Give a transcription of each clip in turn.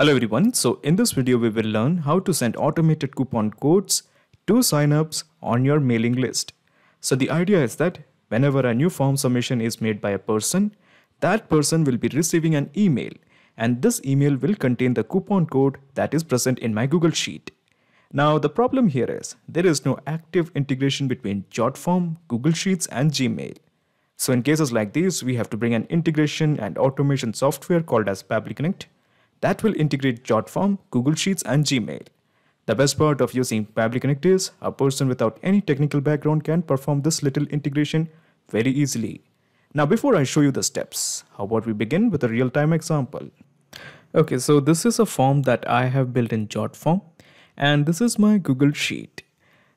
Hello everyone, so in this video we will learn how to send automated coupon codes to signups on your mailing list. So the idea is that whenever a new form submission is made by a person, that person will be receiving an email and this email will contain the coupon code that is present in my Google Sheet. Now the problem here is there is no active integration between JotForm, Google Sheets and Gmail. So in cases like these, we have to bring an integration and automation software called as Connect that will integrate JotForm, Google Sheets, and Gmail. The best part of using Public Connect is a person without any technical background can perform this little integration very easily. Now before I show you the steps, how about we begin with a real-time example. Okay, so this is a form that I have built in JotForm and this is my Google Sheet.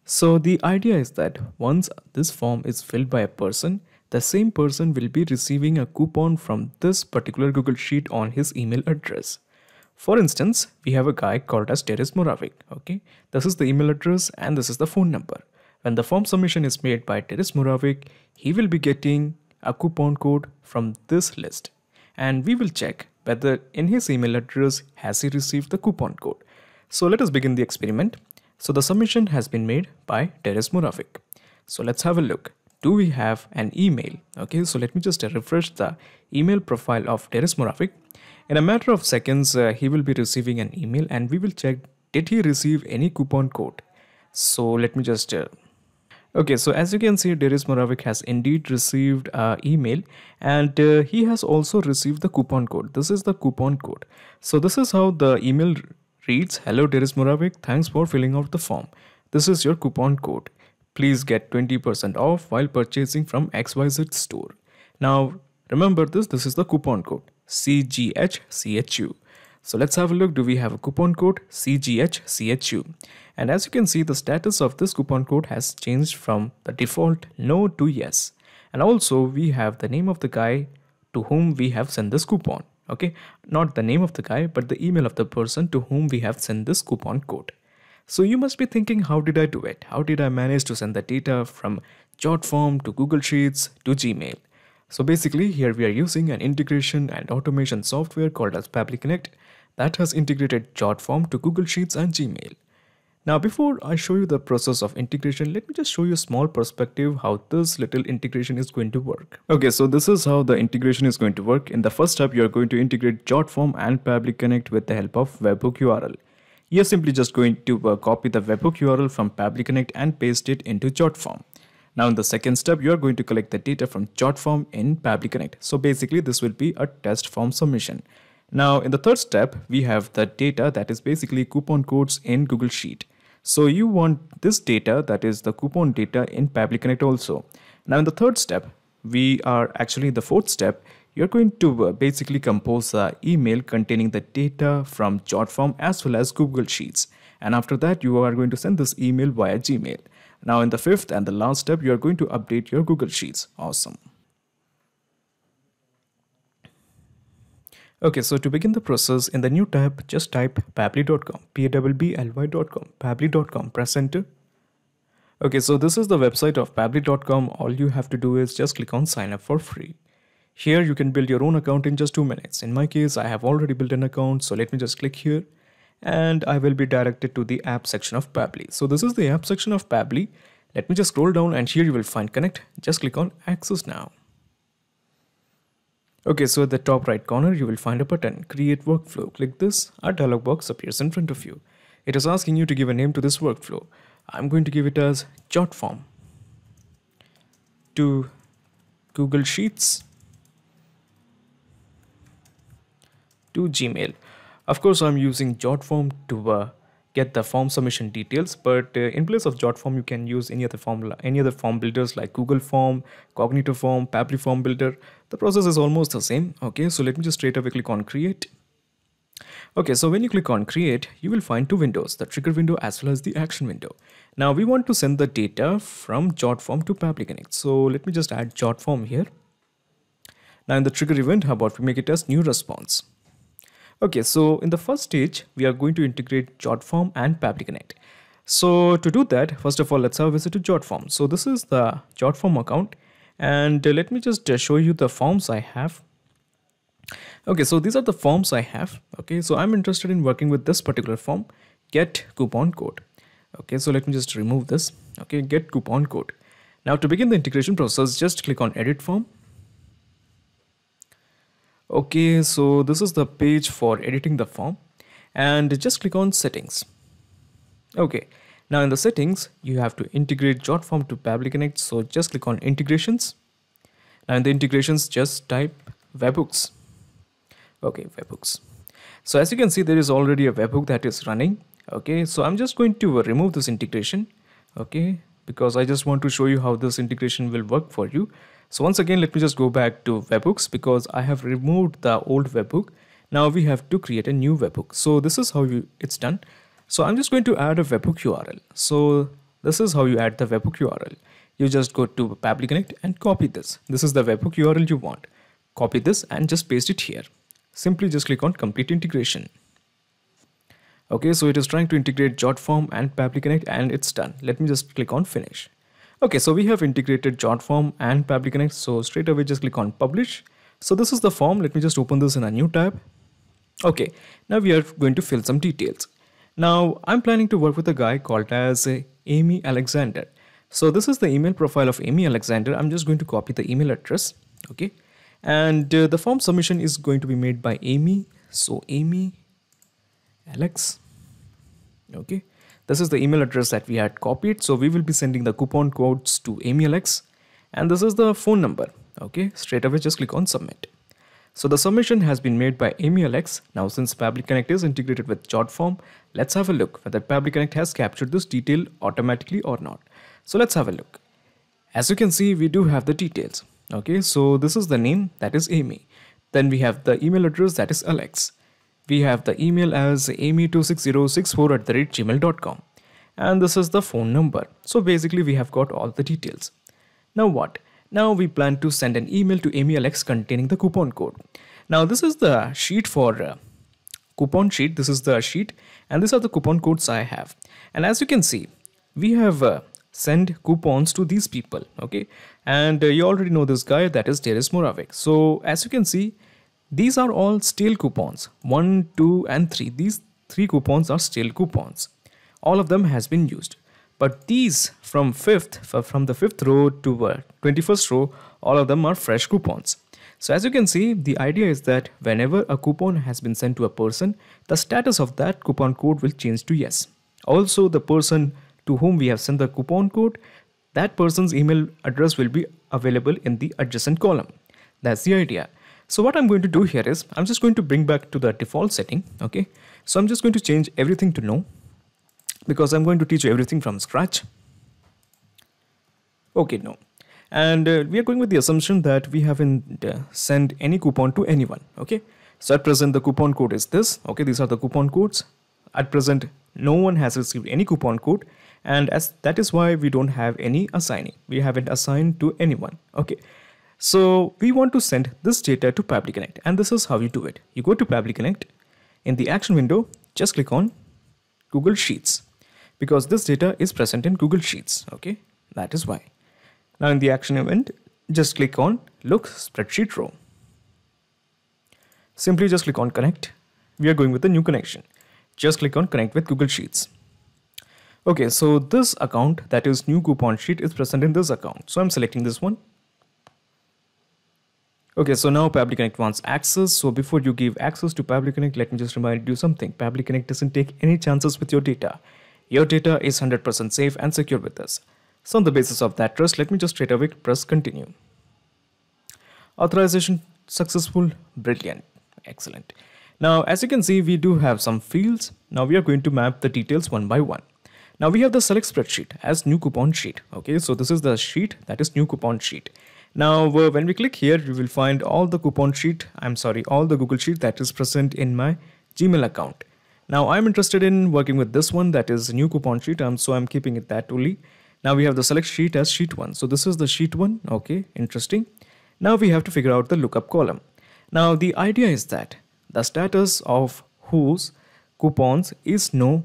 So the idea is that once this form is filled by a person, the same person will be receiving a coupon from this particular Google Sheet on his email address. For instance, we have a guy called as Teres Moravik. Okay, this is the email address and this is the phone number. When the form submission is made by Teres Moravik, he will be getting a coupon code from this list. And we will check whether in his email address has he received the coupon code. So let us begin the experiment. So the submission has been made by Teres Moravik. So let's have a look do we have an email? Okay, so let me just refresh the email profile of Darius Moravik. In a matter of seconds, uh, he will be receiving an email and we will check did he receive any coupon code. So let me just uh, Okay, so as you can see, Darius Moravik has indeed received an uh, email and uh, he has also received the coupon code. This is the coupon code. So this is how the email reads. Hello, Darius Moravik. Thanks for filling out the form. This is your coupon code. Please get 20% off while purchasing from XYZ store. Now, remember this, this is the coupon code CGHCHU. So let's have a look. Do we have a coupon code CGHCHU? And as you can see, the status of this coupon code has changed from the default no to yes. And also we have the name of the guy to whom we have sent this coupon. Okay, not the name of the guy, but the email of the person to whom we have sent this coupon code. So you must be thinking, how did I do it? How did I manage to send the data from Jotform to Google Sheets to Gmail? So basically here we are using an integration and automation software called as Public Connect that has integrated Jotform to Google Sheets and Gmail. Now before I show you the process of integration, let me just show you a small perspective how this little integration is going to work. Okay, so this is how the integration is going to work. In the first step, you are going to integrate Jotform and Public Connect with the help of Webhook URL. You're simply just going to uh, copy the webhook URL from Connect and paste it into JotForm. Now in the second step, you are going to collect the data from JotForm in Connect. So basically this will be a test form submission. Now in the third step, we have the data that is basically coupon codes in Google Sheet. So you want this data that is the coupon data in Connect also. Now in the third step, we are actually the fourth step, you're going to uh, basically compose an email containing the data from JotForm as well as Google Sheets. And after that, you are going to send this email via Gmail. Now in the fifth and the last step, you are going to update your Google Sheets. Awesome. Okay, so to begin the process, in the new tab, just type pably.com, P-A-B-B-L-Y.com, pably.com, press enter. Okay, so this is the website of pably.com. All you have to do is just click on sign up for free. Here you can build your own account in just 2 minutes. In my case, I have already built an account, so let me just click here and I will be directed to the app section of Pably. So this is the app section of Pably. Let me just scroll down and here you will find connect. Just click on access now. Okay, so at the top right corner, you will find a button, create workflow. Click this, a dialog box appears in front of you. It is asking you to give a name to this workflow. I'm going to give it as Chart form to Google Sheets to Gmail. Of course, I'm using JotForm to uh, get the form submission details, but uh, in place of JotForm, you can use any other form, any other form builders like Google Form, Cognito Form, Pabli Form Builder. The process is almost the same. Okay, so let me just straight away click on Create. Okay, so when you click on create, you will find two windows, the trigger window as well as the action window. Now we want to send the data from JotForm to Pabli Connect. So let me just add JotForm here. Now in the trigger event, how about we make it as new response. Okay, so in the first stage, we are going to integrate JotForm and PabliConnect. So to do that, first of all, let's have a visit to JotForm. So this is the JotForm account and uh, let me just uh, show you the forms I have. Okay, so these are the forms I have. Okay, so I'm interested in working with this particular form, get coupon code. Okay, so let me just remove this. Okay, get coupon code. Now to begin the integration process, just click on edit form Okay, so this is the page for editing the form and just click on settings. Okay, now in the settings, you have to integrate JotForm to Pabli Connect. So just click on integrations. Now in the integrations, just type webhooks. Okay, webhooks. So as you can see, there is already a webhook that is running. Okay, so I'm just going to uh, remove this integration. Okay, because I just want to show you how this integration will work for you. So once again, let me just go back to webhooks because I have removed the old webhook. Now we have to create a new webhook. So this is how you it's done. So I'm just going to add a webhook URL. So this is how you add the webhook URL. You just go to Pabli Connect and copy this. This is the webhook URL you want. Copy this and just paste it here. Simply just click on complete integration. Okay, so it is trying to integrate JotForm and Pabli Connect and it's done. Let me just click on finish. Okay, so we have integrated Jot form and Public Connect. So straight away just click on publish. So this is the form. Let me just open this in a new tab. Okay, now we are going to fill some details. Now I'm planning to work with a guy called as uh, Amy Alexander. So this is the email profile of Amy Alexander. I'm just going to copy the email address. Okay, and uh, the form submission is going to be made by Amy. So Amy Alex. Okay, this is the email address that we had copied. So we will be sending the coupon codes to AMLX and this is the phone number. Okay, straight away just click on submit. So the submission has been made by AMLX. Now since Public Connect is integrated with JotForm, let's have a look whether Public Connect has captured this detail automatically or not. So let's have a look. As you can see, we do have the details. Okay, so this is the name that is Amy. Then we have the email address that is Alex. We have the email as amy26064 at the rate gmail.com and this is the phone number. So basically we have got all the details. Now what? Now we plan to send an email to AmyLX containing the coupon code. Now this is the sheet for uh, coupon sheet. This is the sheet and these are the coupon codes I have. And as you can see, we have uh, send coupons to these people. Okay. And uh, you already know this guy that is Teres Moravec. So as you can see, these are all stale coupons. 1, 2 and 3. These 3 coupons are stale coupons. All of them has been used. But these from 5th, from the 5th row to 21st uh, row, all of them are fresh coupons. So as you can see, the idea is that whenever a coupon has been sent to a person, the status of that coupon code will change to yes. Also, the person to whom we have sent the coupon code, that person's email address will be available in the adjacent column. That's the idea. So what I'm going to do here is I'm just going to bring back to the default setting. Okay. So I'm just going to change everything to no because I'm going to teach you everything from scratch. Okay, no. And uh, we are going with the assumption that we haven't uh, sent any coupon to anyone. Okay. So at present, the coupon code is this. Okay. These are the coupon codes. At present, no one has received any coupon code. And as that is why we don't have any assigning. We haven't assigned to anyone. Okay. So we want to send this data to Public Connect and this is how you do it. You go to Public Connect in the action window, just click on Google Sheets because this data is present in Google Sheets. Okay, that is why. Now in the action event, just click on look spreadsheet row. Simply just click on connect. We are going with a new connection. Just click on connect with Google Sheets. Okay, so this account that is new coupon sheet is present in this account. So I'm selecting this one Okay, so now Public Connect wants access. So before you give access to Public Connect, let me just remind you something. Public Connect doesn't take any chances with your data. Your data is 100% safe and secure with us. So on the basis of that trust, let me just straight away press continue. Authorization successful, brilliant, excellent. Now, as you can see, we do have some fields. Now we are going to map the details one by one. Now we have the select spreadsheet as new coupon sheet. Okay, so this is the sheet that is new coupon sheet. Now, when we click here, you will find all the coupon sheet, I'm sorry, all the Google sheet that is present in my Gmail account. Now, I'm interested in working with this one that is new coupon sheet, um, so I'm keeping it that only. Now we have the select sheet as sheet 1. So this is the sheet 1. Okay, interesting. Now we have to figure out the lookup column. Now the idea is that the status of whose coupons is no.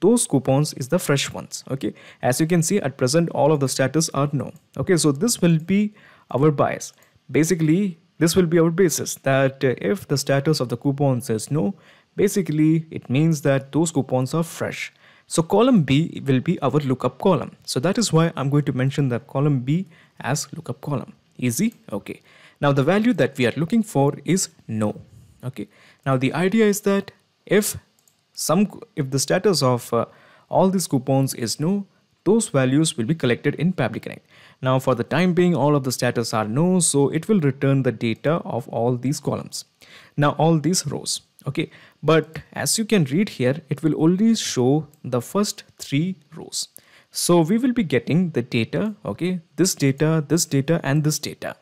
Those coupons is the fresh ones. Okay, as you can see at present all of the status are no. Okay, so this will be our bias. Basically, this will be our basis that uh, if the status of the coupon says no, basically it means that those coupons are fresh. So column B will be our lookup column. So that is why I'm going to mention that column B as lookup column. Easy? Okay. Now the value that we are looking for is no. Okay. Now the idea is that if some if the status of uh, all these coupons is no, those values will be collected in Public Connect. Now for the time being, all of the status are no, so it will return the data of all these columns. Now all these rows, okay. But as you can read here, it will only show the first three rows. So we will be getting the data, okay, this data, this data and this data,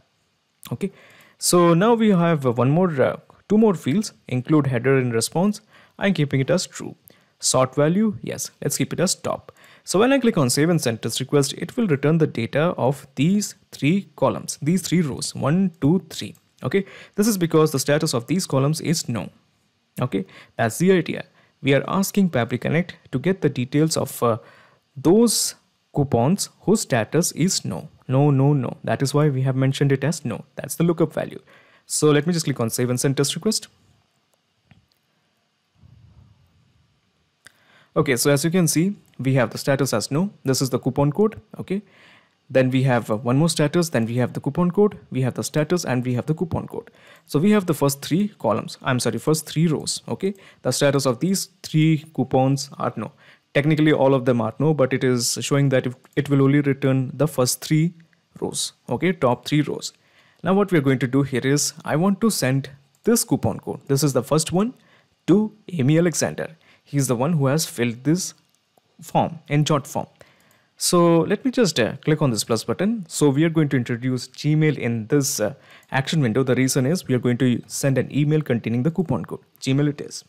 okay. So now we have one more, uh, two more fields, include header and response. I'm keeping it as true. Sort value, yes, let's keep it as top. So when I click on save and send test request, it will return the data of these three columns, these three rows, one, two, three. Okay, this is because the status of these columns is no. Okay, that's the idea. We are asking Fabric Connect to get the details of uh, those coupons whose status is no. No, no, no. That is why we have mentioned it as no. That's the lookup value. So let me just click on save and send test request. Okay, so as you can see, we have the status as no this is the coupon code okay then we have uh, one more status then we have the coupon code we have the status and we have the coupon code so we have the first three columns i'm sorry first three rows okay the status of these three coupons are no technically all of them are no but it is showing that it will only return the first three rows okay top three rows now what we're going to do here is i want to send this coupon code this is the first one to amy alexander he's the one who has filled this form in jot form. So let me just uh, click on this plus button. So we are going to introduce Gmail in this uh, action window. The reason is we are going to send an email containing the coupon code. Gmail it is.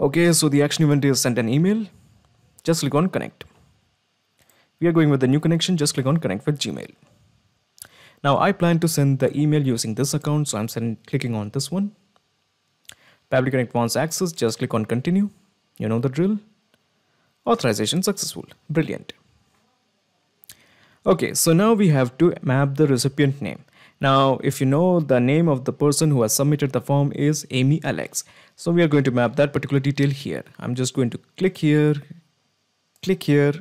Okay, so the action event is send an email. Just click on connect. We are going with the new connection. Just click on connect with Gmail. Now I plan to send the email using this account. So I'm sending clicking on this one. Public Connect wants access. Just click on continue. You know the drill. Authorization successful. Brilliant. Okay, so now we have to map the recipient name. Now, if you know the name of the person who has submitted the form is Amy Alex. So we are going to map that particular detail here. I'm just going to click here, click here,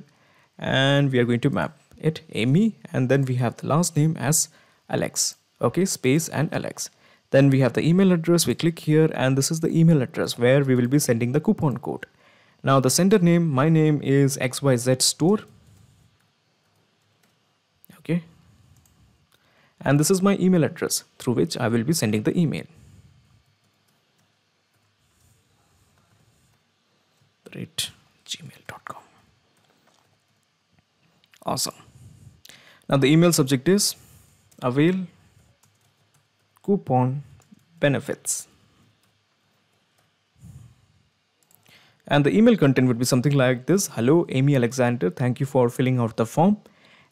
and we are going to map it Amy. And then we have the last name as Alex. Okay, space and Alex. Then we have the email address. We click here and this is the email address where we will be sending the coupon code. Now the sender name, my name is XYZ store. Okay. And this is my email address through which I will be sending the email. gmail.com awesome now the email subject is avail coupon benefits And the email content would be something like this. Hello, Amy Alexander. Thank you for filling out the form.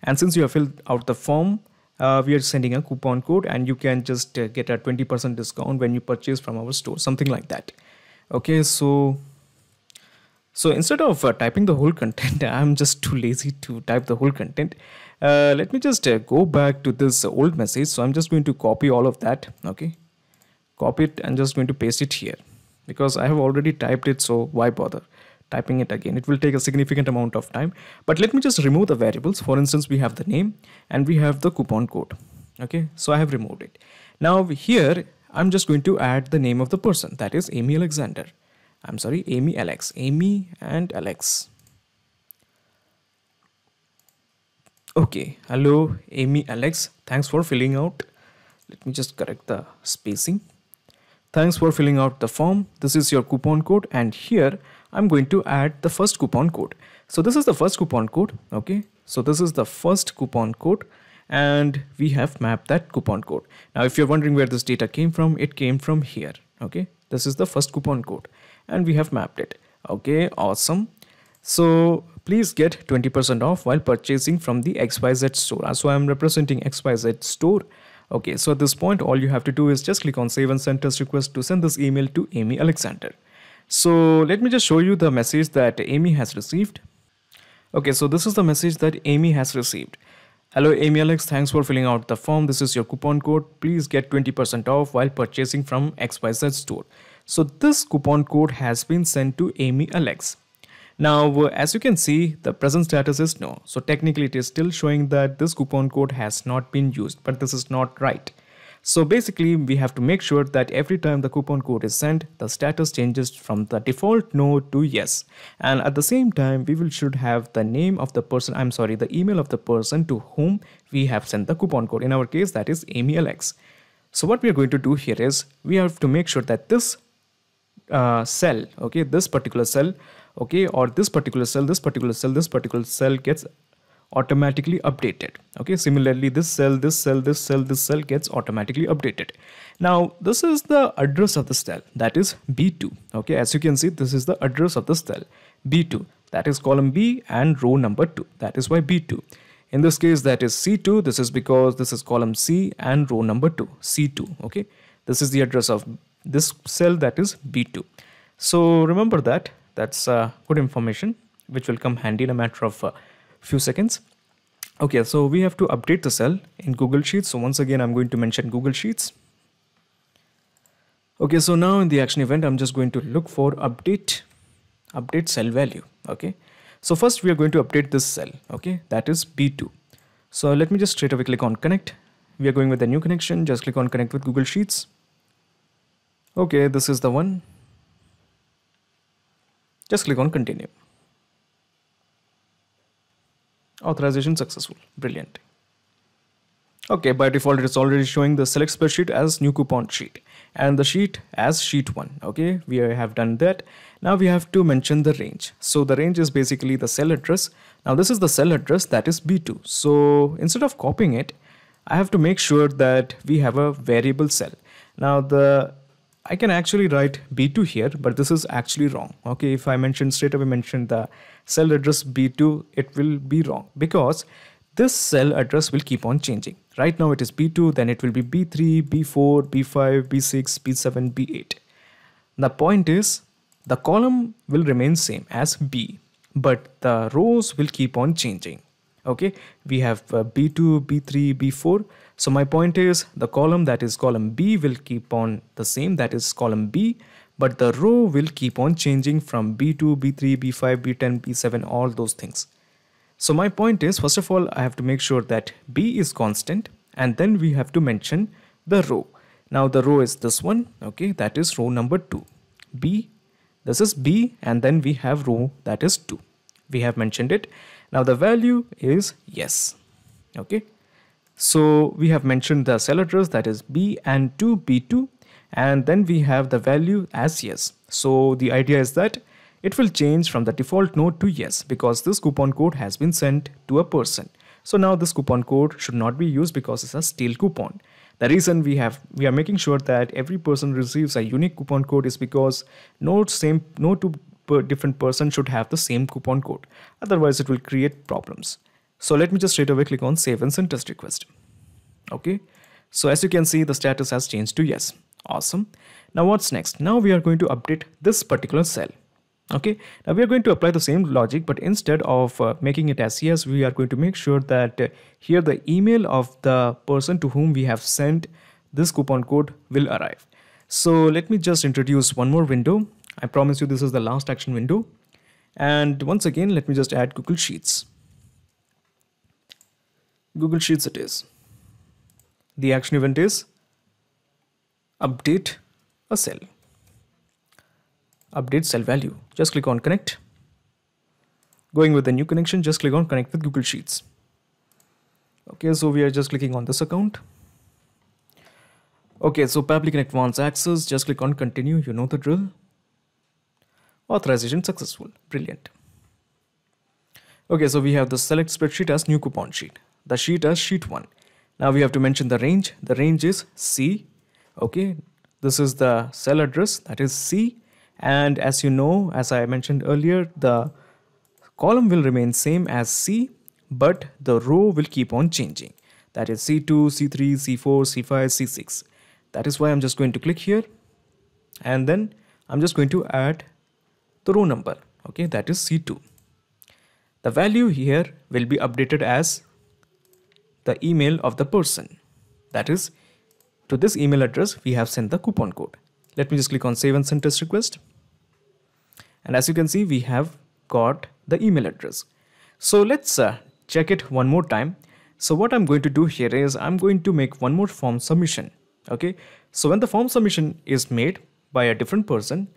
And since you have filled out the form, uh, we are sending a coupon code and you can just uh, get a 20% discount when you purchase from our store, something like that. Okay, so so instead of uh, typing the whole content, I'm just too lazy to type the whole content. Uh, let me just uh, go back to this old message. So I'm just going to copy all of that. Okay. Copy it and just going to paste it here because I have already typed it so why bother typing it again it will take a significant amount of time but let me just remove the variables for instance we have the name and we have the coupon code okay so I have removed it now here I'm just going to add the name of the person that is Amy Alexander I'm sorry Amy Alex Amy and Alex okay hello Amy Alex thanks for filling out let me just correct the spacing Thanks for filling out the form. This is your coupon code and here I'm going to add the first coupon code. So this is the first coupon code. Okay. So this is the first coupon code and we have mapped that coupon code. Now, if you're wondering where this data came from, it came from here. Okay. This is the first coupon code and we have mapped it. Okay. Awesome. So please get 20% off while purchasing from the XYZ store. So I'm representing XYZ store Okay, so at this point, all you have to do is just click on save and send test request to send this email to Amy Alexander. So let me just show you the message that Amy has received. Okay, so this is the message that Amy has received. Hello Amy Alex, thanks for filling out the form. This is your coupon code. Please get 20% off while purchasing from XYZ store. So this coupon code has been sent to Amy Alex. Now, as you can see, the present status is no. So technically it is still showing that this coupon code has not been used, but this is not right. So basically we have to make sure that every time the coupon code is sent, the status changes from the default no to yes. And at the same time, we will should have the name of the person, I'm sorry, the email of the person to whom we have sent the coupon code. In our case, that is Amy Alex. So what we are going to do here is we have to make sure that this uh, cell, okay, this particular cell okay or this particular cell this particular cell this particular cell gets automatically updated okay similarly this cell this cell this cell this cell gets automatically updated now this is the address of the cell that is b2 okay as you can see this is the address of the cell b2 that is column b and row number 2 that is why b2 in this case that is c2 this is because this is column c and row number 2 c2 okay this is the address of this cell that is b2 so remember that that's uh, good information which will come handy in a matter of uh, few seconds okay so we have to update the cell in google sheets so once again i'm going to mention google sheets okay so now in the action event i'm just going to look for update update cell value okay so first we are going to update this cell okay that is b2 so let me just straight away click on connect we are going with a new connection just click on connect with google sheets okay this is the one just click on continue. Authorization successful. Brilliant. Okay, by default, it's already showing the select spreadsheet as new coupon sheet and the sheet as sheet one. Okay, we have done that. Now we have to mention the range. So the range is basically the cell address. Now this is the cell address that is B2. So instead of copying it, I have to make sure that we have a variable cell. Now the I can actually write B2 here, but this is actually wrong. Okay, if I mention straight away mention the cell address B2, it will be wrong because this cell address will keep on changing. Right now it is B2, then it will be B3, B4, B5, B6, B7, B8. The point is the column will remain same as B, but the rows will keep on changing. Okay, we have B2, B3, B4. So my point is the column that is column B will keep on the same that is column B but the row will keep on changing from B2, B3, B5, B10, B7 all those things. So my point is first of all I have to make sure that B is constant and then we have to mention the row. Now the row is this one okay that is row number 2 B this is B and then we have row that is 2 we have mentioned it now the value is yes okay so we have mentioned the cell address that is B and 2 B2 and then we have the value as yes. So the idea is that it will change from the default node to yes because this coupon code has been sent to a person. So now this coupon code should not be used because it's a stale coupon. The reason we have we are making sure that every person receives a unique coupon code is because no same no two different person should have the same coupon code. Otherwise it will create problems. So let me just straight away click on save and send test request. Okay. So as you can see, the status has changed to yes. Awesome. Now what's next? Now we are going to update this particular cell. Okay. Now we are going to apply the same logic, but instead of uh, making it as yes, we are going to make sure that uh, here the email of the person to whom we have sent this coupon code will arrive. So let me just introduce one more window. I promise you this is the last action window. And once again, let me just add Google Sheets. Google Sheets it is. The action event is update a cell. Update cell value. Just click on connect. Going with the new connection, just click on connect with Google Sheets. Okay, so we are just clicking on this account. Okay, so public advanced access, just click on continue, you know the drill. Authorization successful, brilliant. Okay, so we have the select spreadsheet as new coupon sheet the sheet as sheet 1. Now we have to mention the range. The range is C. Okay, this is the cell address that is C. And as you know, as I mentioned earlier, the column will remain same as C, but the row will keep on changing. That is C2, C3, C4, C5, C6. That is why I'm just going to click here and then I'm just going to add the row number. Okay, that is C2. The value here will be updated as the email of the person. That is, to this email address, we have sent the coupon code. Let me just click on save and send test request. And as you can see, we have got the email address. So let's uh, check it one more time. So what I'm going to do here is I'm going to make one more form submission. Okay. So when the form submission is made by a different person,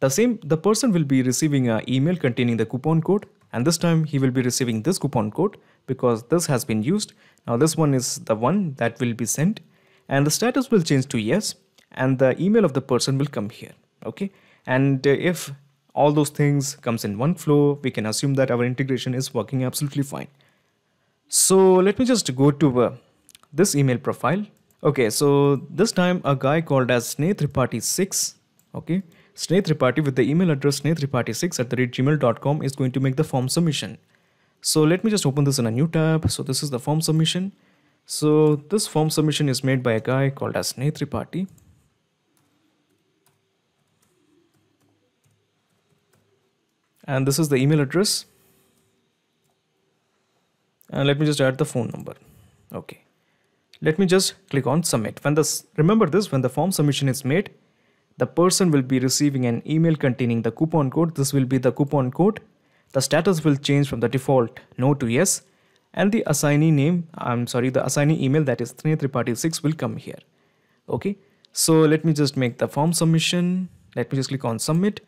the same the person will be receiving an email containing the coupon code and this time he will be receiving this coupon code because this has been used. Now this one is the one that will be sent and the status will change to yes and the email of the person will come here. Okay. And uh, if all those things comes in one flow, we can assume that our integration is working absolutely fine. So let me just go to uh, this email profile. Okay. So this time a guy called as Sneh Tripathi 6. Okay Sneh Tripathi with the email address snehtripathi6 at the rate gmail.com is going to make the form submission. So let me just open this in a new tab. So this is the form submission. So this form submission is made by a guy called as Sneh Tripathi. And this is the email address. And let me just add the phone number. Okay. Let me just click on submit. When this remember this when the form submission is made, the person will be receiving an email containing the coupon code. This will be the coupon code. The status will change from the default no to yes and the assignee name, I'm sorry, the assignee email that is 336 will come here. Okay, so let me just make the form submission. Let me just click on submit.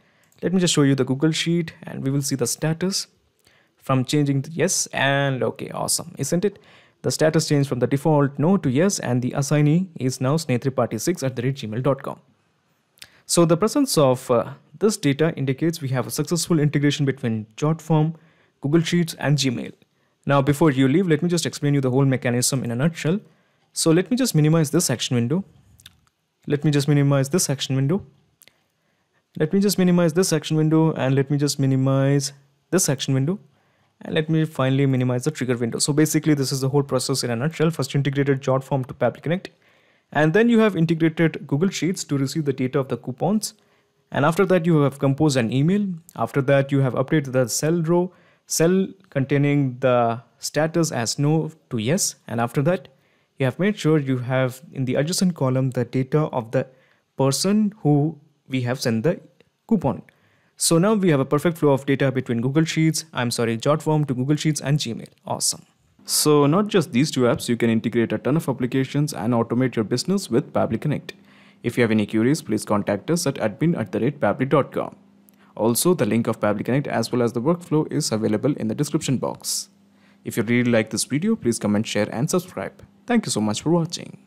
Let me just show you the Google Sheet and we will see the status from changing to yes and okay, awesome, isn't it? The status changed from the default no to yes and the assignee is now snetri6 at the gmail.com. So the presence of uh, this data indicates we have a successful integration between JotForm, Google Sheets and Gmail. Now before you leave, let me just explain you the whole mechanism in a nutshell. So let me just minimize this action window. Let me just minimize this action window. Let me just minimize this action window and let me just minimize this action window. And let me finally minimize the trigger window. So basically this is the whole process in a nutshell. First integrated JotForm to Public Connect. And then you have integrated Google Sheets to receive the data of the coupons. And after that, you have composed an email. After that, you have updated the cell row, cell containing the status as no to yes. And after that, you have made sure you have in the adjacent column the data of the person who we have sent the coupon. So now we have a perfect flow of data between Google Sheets, I'm sorry, Jotform to Google Sheets and Gmail. Awesome. So not just these two apps, you can integrate a ton of applications and automate your business with Pably Connect. If you have any queries, please contact us at admin at the rate Also, the link of Pably Connect as well as the workflow is available in the description box. If you really like this video, please comment, share and subscribe. Thank you so much for watching.